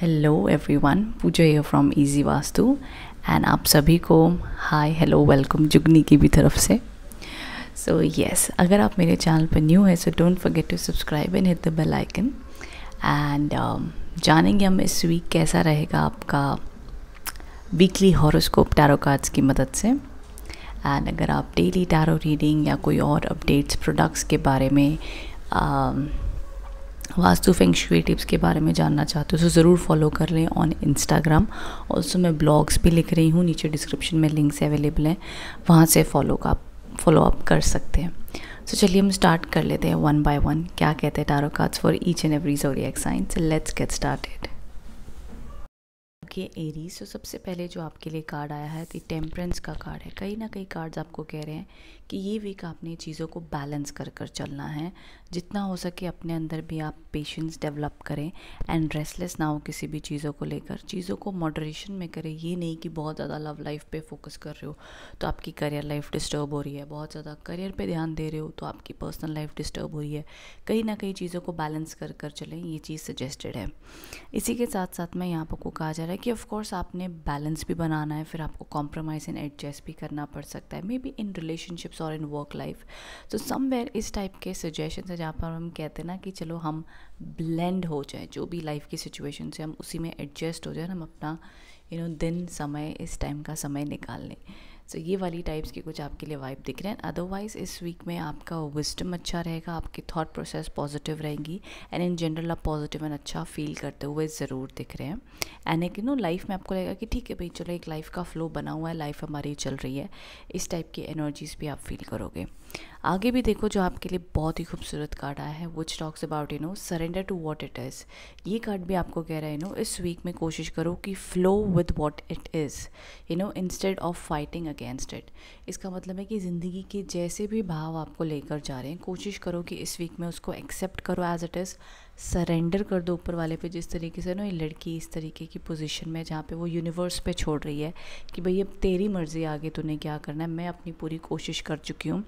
hello everyone Puja here from easy Vastu and आप सभी को हाय हेलो वेलकम जुगनी की भी तरफ से सो so, यस yes, अगर आप मेरे चैनल पर न्यू है so don't forget to subscribe and hit the bell icon and जानेंगे हम इस वीक कैसा रहेगा आपका वीकली हॉरोस्कोप टैरो कार्ड्स की मदद से एंड अगर आप डेली टैरो रीडिंग या कोई और अपडेट्स प्रोडक्ट्स के बारे में uh, Vastu feng shui tips के बारे में जानना चाहते हो तो ज़रूर फॉलो कर लें ऑन इंस्टाग्राम ऑल्सो मैं ब्लॉग्स भी लिख रही हूँ नीचे डिस्क्रिप्शन में लिंक्स अवेलेबल हैं वहाँ से फॉलो का फॉलो अप कर सकते हैं सो चलिए हम स्टार्ट कर लेते हैं वन बाय वन क्या कहते हैं tarot cards for each and every zodiac sign let's get started देखिए एरीज तो सबसे पहले जो आपके लिए कार्ड आया है तो टेम्परेंस का कार्ड है कहीं ना कहीं कार्ड्स आपको कह रहे हैं कि ये वीक आपने चीज़ों को बैलेंस कर कर चलना है जितना हो सके अपने अंदर भी आप पेशेंस डेवलप करें एंड रेस्टलेस ना हो किसी भी चीज़ों को लेकर चीज़ों को मॉडरेशन में करें ये नहीं कि बहुत ज़्यादा लव लाइफ पे फोकस कर रहे हो तो आपकी करियर लाइफ डिस्टर्ब हो रही है बहुत ज़्यादा करियर पे ध्यान दे रहे हो तो आपकी पर्सनल लाइफ डिस्टर्ब हो रही है कहीं ना कहीं चीज़ों को बैलेंस कर कर चलें ये चीज़ सजेस्टेड है इसी के साथ साथ में यहाँ पर को कहा जा रहा है कि ऑफ कोर्स आपने बैलेंस भी बनाना है फिर आपको कॉम्प्रोमाइज़ एंड एडजस्ट भी करना पड़ सकता है मे बी इन रिलेशनशिप्स और in work life so somewhere इस टाइप के सजेशन है जहाँ पर हम कहते हैं ना कि चलो हम ब्लेंड हो जाए जो भी लाइफ की सिचुएशन से हम उसी में एडजस्ट हो जाए हम अपना यू you नो know, दिन समय इस टाइम का समय निकाल लें सो ये वाली टाइप्स के कुछ आपके लिए वाइब दिख रहे हैं अदरवाइज़ इस वीक में आपका विस्टम अच्छा रहेगा आपकी थॉट प्रोसेस पॉजिटिव रहेंगी एंड इन जनरल आप पॉजिटिव एंड अच्छा फील करते हुए ज़रूर दिख रहे हैं एंड एक नो लाइफ में आपको लगेगा कि ठीक है भाई चलो एक लाइफ का फ्लो बना हुआ है लाइफ हमारी चल रही है इस टाइप की एनर्जीज़ भी आप फील करोगे आगे भी देखो जो आपके लिए बहुत ही खूबसूरत कार्ड आया है which talks about you know surrender to what it is ये कार्ड भी आपको कह रहा है यू नो इस वीक में कोशिश करो कि flow with what it is you know instead of fighting against it इसका मतलब है कि ज़िंदगी के जैसे भी भाव आपको लेकर जा रहे हैं कोशिश करो कि इस वीक में उसको एक्सेप्ट करो एज इट इज़ सरेंडर कर दो ऊपर वाले पे जिस तरीके से ना ये लड़की इस तरीके की पोजीशन में जहाँ पे वो यूनिवर्स पे छोड़ रही है कि भाई अब तेरी मर्ज़ी आगे तूने क्या करना है मैं अपनी पूरी कोशिश कर चुकी हूँ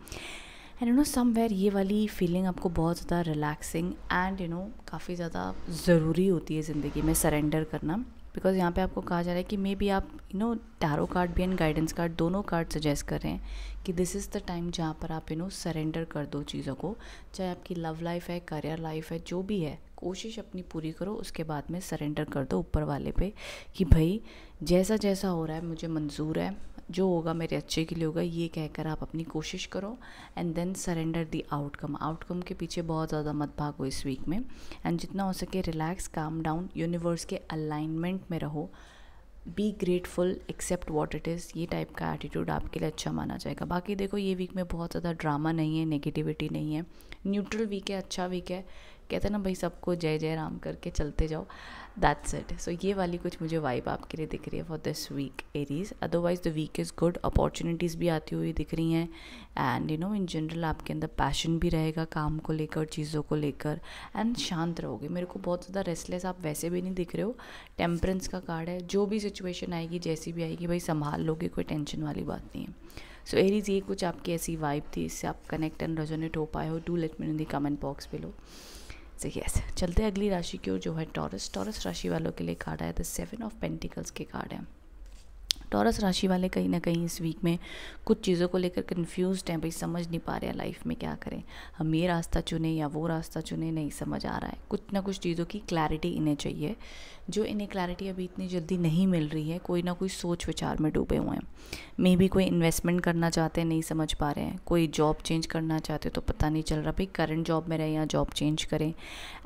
एंड यू नो समवेयर ये वाली फीलिंग आपको बहुत ज़्यादा रिलैक्सिंग एंड यू नो काफ़ी ज़्यादा ज़रूरी होती है ज़िंदगी में सरेंडर करना बिकॉज यहाँ पे आपको कहा जा रहा है कि मे बी आप यू नो टैरो कार्ड भी एंड गाइडेंस कार्ड दोनों कार्ड सजेस्ट कर रहे हैं कि दिस इज़ द टाइम जहाँ पर आप यू नो सरेंडर कर दो चीज़ों को चाहे आपकी लव लाइफ है करियर लाइफ है जो भी है कोशिश अपनी पूरी करो उसके बाद में सरेंडर कर दो ऊपर वाले पे कि भाई जैसा जैसा हो रहा है मुझे मंजूर है जो होगा मेरे अच्छे के लिए होगा ये कहकर आप अपनी कोशिश करो and then surrender the outcome outcome के पीछे बहुत ज़्यादा मत भागो इस वीक में एंड जितना हो सके रिलैक्स काम डाउन यूनिवर्स के अलाइनमेंट में रहो be grateful accept what it is ये टाइप का एटीट्यूड आपके लिए अच्छा माना जाएगा बाकी देखो ये वीक में बहुत ज़्यादा ड्रामा नहीं है नेगेटिविटी नहीं है न्यूट्रल वीक है अच्छा वीक है कहते हैं ना भाई सबको जय जय राम करके चलते जाओ दैट्स इट सो ये वाली कुछ मुझे वाइब आपके लिए दिख रही है for this week Aries otherwise the week is good opportunities भी आती हुई दिख रही हैं and you know in general आपके अंदर पैशन भी रहेगा काम को लेकर चीज़ों को लेकर एंड शांत रहोगे मेरे को बहुत ज़्यादा रेस्टलेस आप वैसे भी नहीं दिख रहे हो टेम्परेंस का कार्ड है जो भी सिचुएशन आएगी जैसी भी आएगी भाई संभाल लोगे कोई टेंशन वाली बात नहीं है सो एरीज ये कुछ आपकी ऐसी वाइब थी इससे आप कनेक्ट एंड रेजोनेट हो पाए हो do let me in the comment box below so yes चलते हैं अगली राशि की ओर जो है टॉरस टॉरस राशि वालों के लिए कार्ड आया द सेवन ऑफ पेंटिकल्स के कार्ड है टॉरस राशि वाले कहीं ना कहीं इस वीक में कुछ चीज़ों को लेकर कन्फ्यूज हैं भाई समझ नहीं पा रहे हैं लाइफ में क्या करें हम ये रास्ता चुने या वो रास्ता चुने नहीं समझ आ रहा है कुछ ना कुछ चीज़ों की क्लैरिटी इन्हें चाहिए जो इन्हें क्लैरिटी अभी इतनी जल्दी नहीं मिल रही है कोई ना कोई सोच विचार में डूबे हुए हैं मे भी कोई इन्वेस्टमेंट करना चाहते हैं नहीं समझ पा रहे हैं कोई जॉब चेंज करना चाहते तो पता नहीं चल रहा भाई करंट जॉब में रहें या जॉब चेंज करें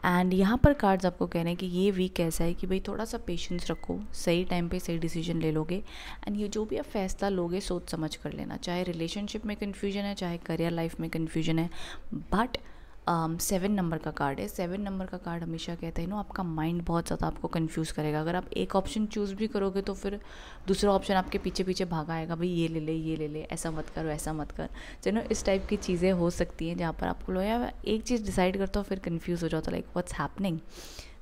एंड यहाँ पर कार्ड्स आपको कह रहे हैं कि ये वीक ऐसा है कि भाई थोड़ा सा पेशेंस रखो सही टाइम पर सही डिसीजन ले लोगे एंड ये जो भी आप फैसला लोगे सोच समझ कर लेना चाहे रिलेशनशिप में कन्फ्यूजन है चाहे करियर लाइफ में कन्फ्यूजन है बट सेवन नंबर का कार्ड है सेवन नंबर का कार्ड हमेशा कहता है नो आपका माइंड बहुत ज़्यादा आपको कन्फ्यूज़ करेगा अगर आप एक ऑप्शन चूज़ भी करोगे तो फिर दूसरा ऑप्शन आपके पीछे पीछे भागा आएगा भाई ये ले ले ये ले ले ऐसा मत करो ऐसा मत कर चलो इस टाइप की चीज़ें हो सकती हैं जहाँ पर आपको लो या एक चीज़ डिसाइड करता हो फिर कन्फ्यूज़ हो जाता लाइक व्हाट्स हैपनिंग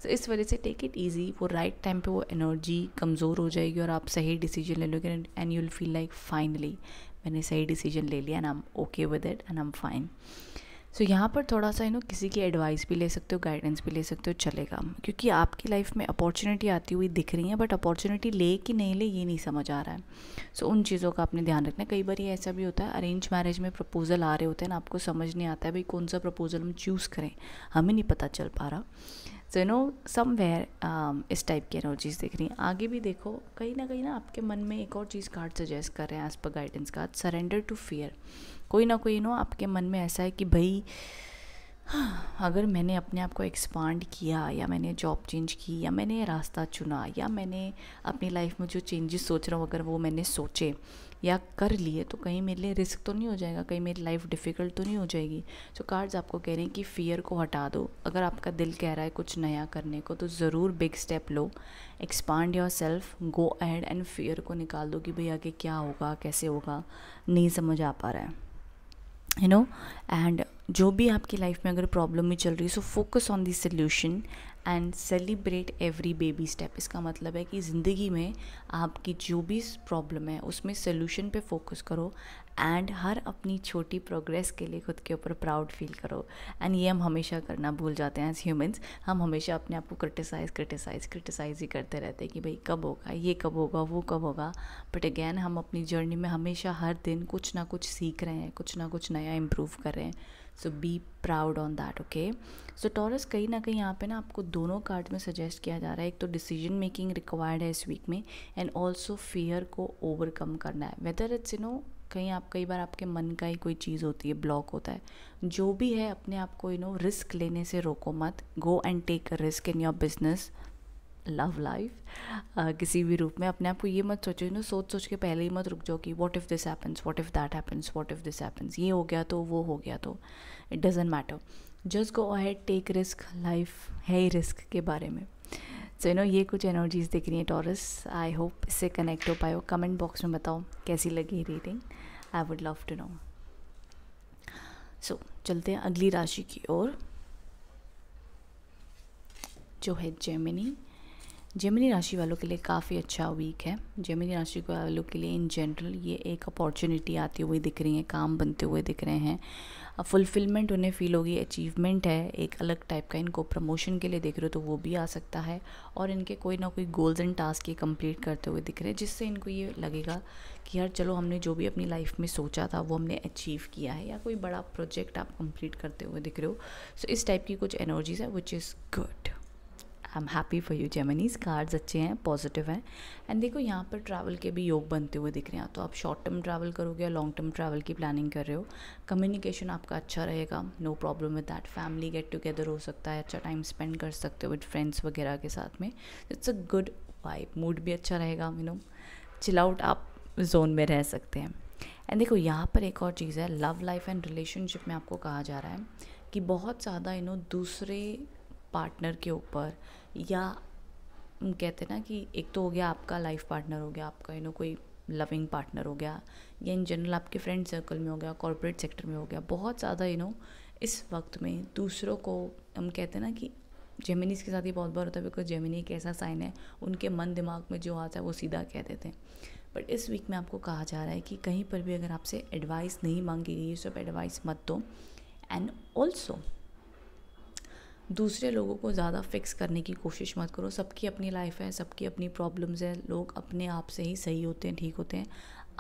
सो इस वजह से टेक इट ईजी वो राइट right टाइम पे वो एनर्जी कमज़ोर हो जाएगी और आप सही डिसीजन ले लोगे and you will feel like finally मैंने सही डिसीजन ले लिया and I am okay with it and I am fine so यहाँ पर थोड़ा सा यू नो किसी की एडवाइस भी ले सकते हो गाइडेंस भी ले सकते हो चलेगा क्योंकि आपकी लाइफ में अपॉर्चुनिटी आती हुई दिख रही है बट अपॉर्चुनिटी ले कि नहीं ले ये नहीं समझ आ रहा है सो so, उन चीज़ों का आपने ध्यान रखना कई बार ये ऐसा भी होता है अरेंज मैरिज में प्रपोज़ल आ रहे होते हैं ना आपको समझ नहीं आता है भाई कौन सा प्रपोज़ल हम चूज़ करें हमें नहीं पता चल पा रहा सो यू नो समेयर इस टाइप की एनर्जीज दिख रही हैं आगे भी देखो कहीं ना कहीं ना आपके मन में एक और चीज़ कार्ड सजेस्ट कर रहे हैं as per guidance card surrender to fear कोई ना कोई यू नो आपके मन में ऐसा है कि भाई हाँ, अगर मैंने अपने आप को एक्सपांड किया या मैंने जॉब चेंज की या मैंने रास्ता चुना या मैंने अपनी लाइफ में जो चेंजेस सोच रहा हूँ अगर वो मैंने सोचे या कर लिए तो कहीं मेरे लिए रिस्क तो नहीं हो जाएगा कहीं मेरी लाइफ डिफ़िकल्ट तो नहीं हो जाएगी तो कार्ड्स आपको कह रहे हैं कि फ़ियर को हटा दो अगर आपका दिल कह रहा है कुछ नया करने को तो ज़रूर बिग स्टेप लो expand yourself go ahead and fear को निकाल दो कि भैया आगे क्या होगा कैसे होगा नहीं समझ आ पा रहा है यू नो एंड जो भी आपकी लाइफ में अगर प्रॉब्लम ही चल रही है so focus on the solution and celebrate every baby step इसका मतलब है कि ज़िंदगी में आपकी जो भी प्रॉब्लम है उसमें सोल्यूशन पे फोकस करो एंड हर अपनी छोटी प्रोग्रेस के लिए खुद के ऊपर प्राउड फील करो एंड ये हम हमेशा करना भूल जाते हैं एज ह्यूमन्स हम हमेशा अपने आप को क्रिटिसाइज़ क्रिटिसाइज़ क्रिटिसाइज़ ही करते रहते हैं कि भाई कब होगा ये कब होगा वो कब होगा बट अगेन हम अपनी जर्नी में हमेशा हर दिन कुछ ना कुछ सीख रहे हैं कुछ ना कुछ नया इम्प्रूव कर रहे हैं so be proud on that okay so Taurus कहीं ना कहीं यहाँ पे ना आपको दोनों कार्ड में सजेस्ट किया जा रहा है एक तो डिसीजन मेकिंग रिक्वायर्ड है इस वीक में एंड ऑल्सो फियर को ओवरकम करना है वेदर इट्स यू नो कहीं आप कई बार आपके मन का ही कोई चीज़ होती है ब्लॉक होता है जो भी है अपने आप को यू नो रिस्क लेने से रोको मत go and take a risk in your business love life किसी भी रूप में अपने आप को ये मत सोचो यू नो सोच सोच के पहले ही मत रुक जाओ कि what if this happens what if that happens what if this happens ये हो गया तो वो हो गया तो it doesn't matter just go ahead take risk life है ही रिस्क के बारे में सो यू नो ये कुछ एनर्जीज़ दिख रही हैं टॉरस आई होप इससे कनेक्ट हो पाए हो कमेंट बॉक्स में बताओ कैसी लगी reading I would love to know so चलते हैं अगली राशि की ओर जो है जेमिनी जेमिनी राशि वालों के लिए काफ़ी अच्छा वीक है जेमिनी राशि वालों के लिए इन जनरल ये एक अपॉर्चुनिटी आती हुई दिख रही है काम बनते हुए दिख रहे हैं फुलफिलमेंट उन्हें फ़ील होगी अचीवमेंट है एक अलग टाइप का इनको प्रमोशन के लिए देख रहे हो तो वो भी आ सकता है और इनके कोई ना कोई गोल्स एंड टास्क ये कंप्लीट करते हुए दिख रहे हैं जिससे इनको ये लगेगा कि यार चलो हमने जो भी अपनी लाइफ में सोचा था वो हमने अचीव किया है या कोई बड़ा प्रोजेक्ट आप कंप्लीट करते हुए दिख रहे हो सो so, इस टाइप की कुछ एनर्जीज है which is good I am happy for you Geminis cards अच्छे हैं पॉजिटिव हैं एंड देखो यहाँ पर ट्रैवल के भी योग बनते हुए दिख रहे हैं तो आप शॉर्ट टर्म ट्रैवल करोगे या लॉन्ग टर्म ट्रैवल की प्लानिंग कर रहे हो कम्युनिकेशन आपका अच्छा रहेगा no problem with that family get together हो सकता है अच्छा टाइम स्पेंड कर सकते हो विद फ्रेंड्स वगैरह के साथ में it's a good vibe mood भी अच्छा रहेगा यू नो चिल आउट आप जोन में रह सकते हैं एंड देखो यहाँ पर एक और चीज़ है लव लाइफ एंड रिलेशनशिप में आपको कहा जा रहा है कि बहुत ज़्यादा यू नो दूसरे पार्टनर के ऊपर या कहते हैं ना कि एक तो हो गया आपका लाइफ पार्टनर हो गया आपका यू नो कोई लविंग पार्टनर हो गया या इन जनरल आपके फ्रेंड सर्कल में हो गया कॉरपोरेट सेक्टर में हो गया बहुत ज़्यादा यू नो इस वक्त में दूसरों को हम कहते हैं ना कि जेमिनीज के साथ ही बहुत बार होता है बिकॉज जेमिनी एक ऐसा साइन है उनके मन दिमाग में जो आता है वो सीधा कह देते हैं बट इस वीक में आपको कहा जा रहा है कि कहीं पर भी अगर आपसे एडवाइस नहीं मांगी गई ये सब एडवाइस मत दो एंड ऑल्सो दूसरे लोगों को ज़्यादा फिक्स करने की कोशिश मत करो सबकी अपनी लाइफ है सबकी अपनी प्रॉब्लम्स हैं लोग अपने आप से ही सही होते हैं ठीक होते हैं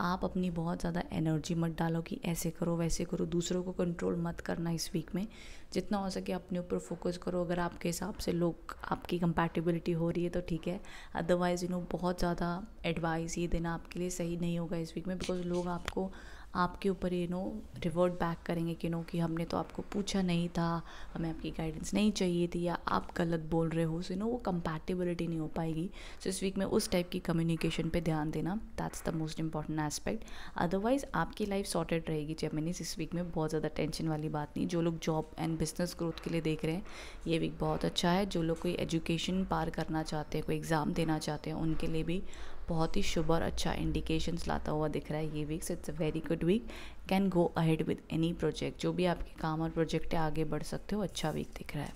आप अपनी बहुत ज़्यादा एनर्जी मत डालो कि ऐसे करो वैसे करो दूसरों को कंट्रोल मत करना इस वीक में जितना हो सके अपने ऊपर फोकस करो अगर आपके हिसाब से लोग आपकी कंपैटिबिलिटी हो रही है तो ठीक है अदरवाइज़ यू नो बहुत ज़्यादा एडवाइस ये देना आपके लिए सही नहीं होगा इस वीक में बिकॉज लोग आपको आपके ऊपर यू नो रिवर्ट बैक करेंगे कि नो कि हमने तो आपको पूछा नहीं था हमें आपकी गाइडेंस नहीं चाहिए थी या आप गलत बोल रहे हो सो यू नो वो कंपैटिबिलिटी नहीं हो पाएगी सो इस वीक में उस टाइप की कम्युनिकेशन पे ध्यान देना that's the most important aspect otherwise आपकी लाइफ सॉर्टेड रहेगी जब मैंने इस वीक में बहुत ज़्यादा टेंशन वाली बात नहीं जो लोग जॉब एंड बिजनेस ग्रोथ के लिए देख रहे हैं ये वीक बहुत अच्छा है जो लोग कोई एजुकेशन पार करना चाहते हैं कोई एग्ज़ाम देना चाहते हैं उनके लिए भी बहुत ही शुभ और अच्छा इंडिकेशंस लाता हुआ दिख रहा है ये weeks it's a very good week can go ahead with any project जो भी आपके काम और प्रोजेक्ट है आगे बढ़ सकते हो अच्छा वीक दिख रहा है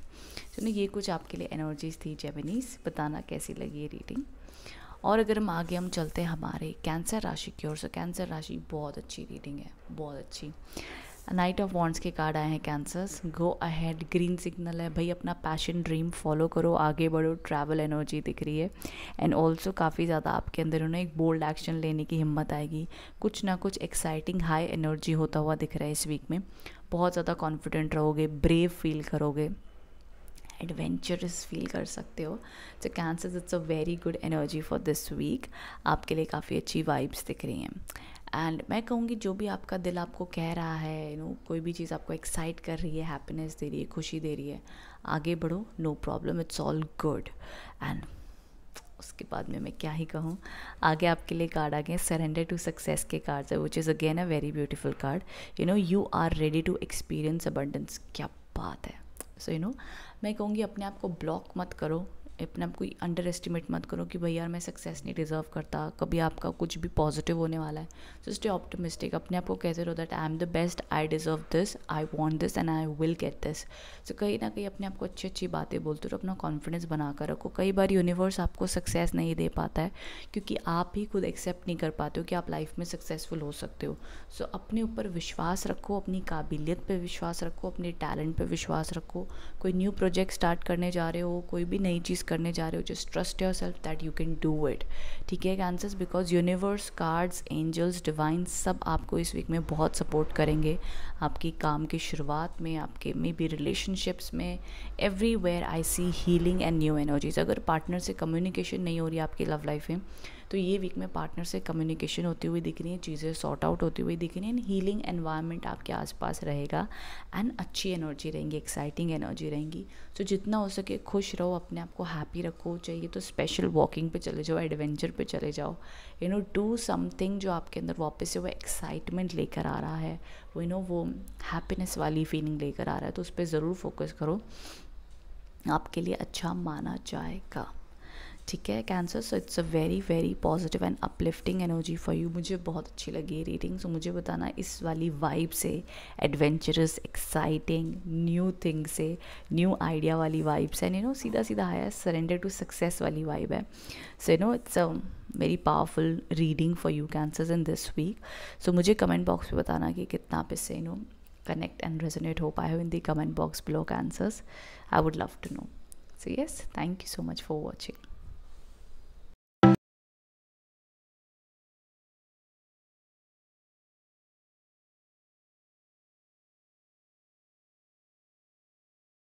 चलो ये कुछ आपके लिए एनर्जीज थी जेमिनीज बताना कैसी लगी ये रीडिंग और अगर हम आगे हम चलते हैं हमारे कैंसर राशि की ओर से कैंसर राशि बहुत अच्छी रीडिंग है बहुत अच्छी नाइट ऑफ वॉन्ट्स के कार्ड आए हैं Cancers go ahead green signal है भाई अपना पैशन ड्रीम फॉलो करो आगे बढ़ो ट्रैवल एनर्जी दिख रही है एंड ऑल्सो काफ़ी ज़्यादा आपके अंदर उन्हें एक बोल्ड एक्शन लेने की हिम्मत आएगी कुछ ना कुछ एक्साइटिंग हाई एनर्जी होता हुआ दिख रहा है इस वीक में बहुत ज़्यादा कॉन्फिडेंट रहोगे ब्रेव फील करोगे एडवेंचरस फील कर सकते हो तो Cancers it's a very good energy for this week आपके लिए काफ़ी अच्छी वाइब्स दिख रही हैं एंड मैं कहूँगी जो भी आपका दिल आपको कह रहा है यू नो कोई भी चीज़ आपको एक्साइट कर रही है हैप्पीनेस दे रही है खुशी दे रही है आगे बढ़ो no problem it's all good and उसके बाद में मैं क्या ही कहूँ आगे आपके लिए कार्ड आ गए सरेंडर टू सक्सेस के कार्ड्स है which is again a very beautiful card you know you are ready to experience abundance क्या बात है सो यू नो मैं कहूँगी अपने आप को ब्लॉक मत करो अपने आप को अंडर एस्टिमेट मत करो कि भाई यार मैं सक्सेस नहीं डिज़र्व करता कभी आपका कुछ भी पॉजिटिव होने वाला है सो स्टे ऑप्टोमिस्टिक अपने आप को कहते रहो that I am the best I deserve this I want this and I will get this so कहीं ना कहीं अपने आप को अच्छी अच्छी बातें बोलते रहो अपना कॉन्फिडेंस बना कर रखो कई बार यूनिवर्स आपको सक्सेस नहीं दे पाता है क्योंकि आप ही खुद एक्सेप्ट नहीं कर पाते हो कि आप लाइफ में सक्सेसफुल हो सकते हो सो so, अपने ऊपर विश्वास रखो अपनी काबिलियत पर विश्वास रखो अपने टैलेंट पर विश्वास रखो कोई न्यू प्रोजेक्ट स्टार्ट करने जा रहे हो कोई भी नई चीज़ करने जा रहे हो just trust yourself that you can do it ठीक है Cancers because universe cards angels divine सब आपको इस वीक में बहुत सपोर्ट करेंगे आपकी काम की शुरुआत में आपके मे बी रिलेशनशिप्स में everywhere I see healing and new energies अगर पार्टनर से कम्युनिकेशन नहीं हो रही आपकी लव लाइफ में तो ये वीक में पार्टनर से कम्युनिकेशन होती हुई दिख रही है चीज़ें सॉर्ट आउट होती हुई दिख रही हैं हीलिंग एनवायरनमेंट आपके आसपास रहेगा एंड अच्छी एनर्जी रहेंगी एक्साइटिंग एनर्जी रहेंगी तो जितना हो सके खुश रहो अपने आप को हैप्पी रखो चाहिए तो स्पेशल वॉकिंग पे चले जाओ एडवेंचर पे चले जाओ यू नो डू समथिंग जो आपके अंदर वापस से वो एक्साइटमेंट लेकर आ रहा है वो यू नो वो हैप्पीनेस वाली फीलिंग लेकर आ रहा है तो उस पर ज़रूर फोकस करो आपके लिए अच्छा माना जाएगा ठीक है Cancer so it's a very very positive and uplifting energy for you मुझे बहुत अच्छी लगी है रीडिंग सो मुझे बताना इस वाली वाइब से एडवेंचरस एक्साइटिंग न्यू थिंग से न्यू आइडिया वाली वाइब्स एंड यू नो सीधा सीधा आया सरेंडर टू सक्सेस वाली वाइब है so you know it's a very powerful reading for you Cancers in this week so मुझे कमेंट बॉक्स में बताना कि कितना आप इससे you know connect and resonate हो पाए हो in the comment box below Cancers I would love to know so yes thank you so much for watching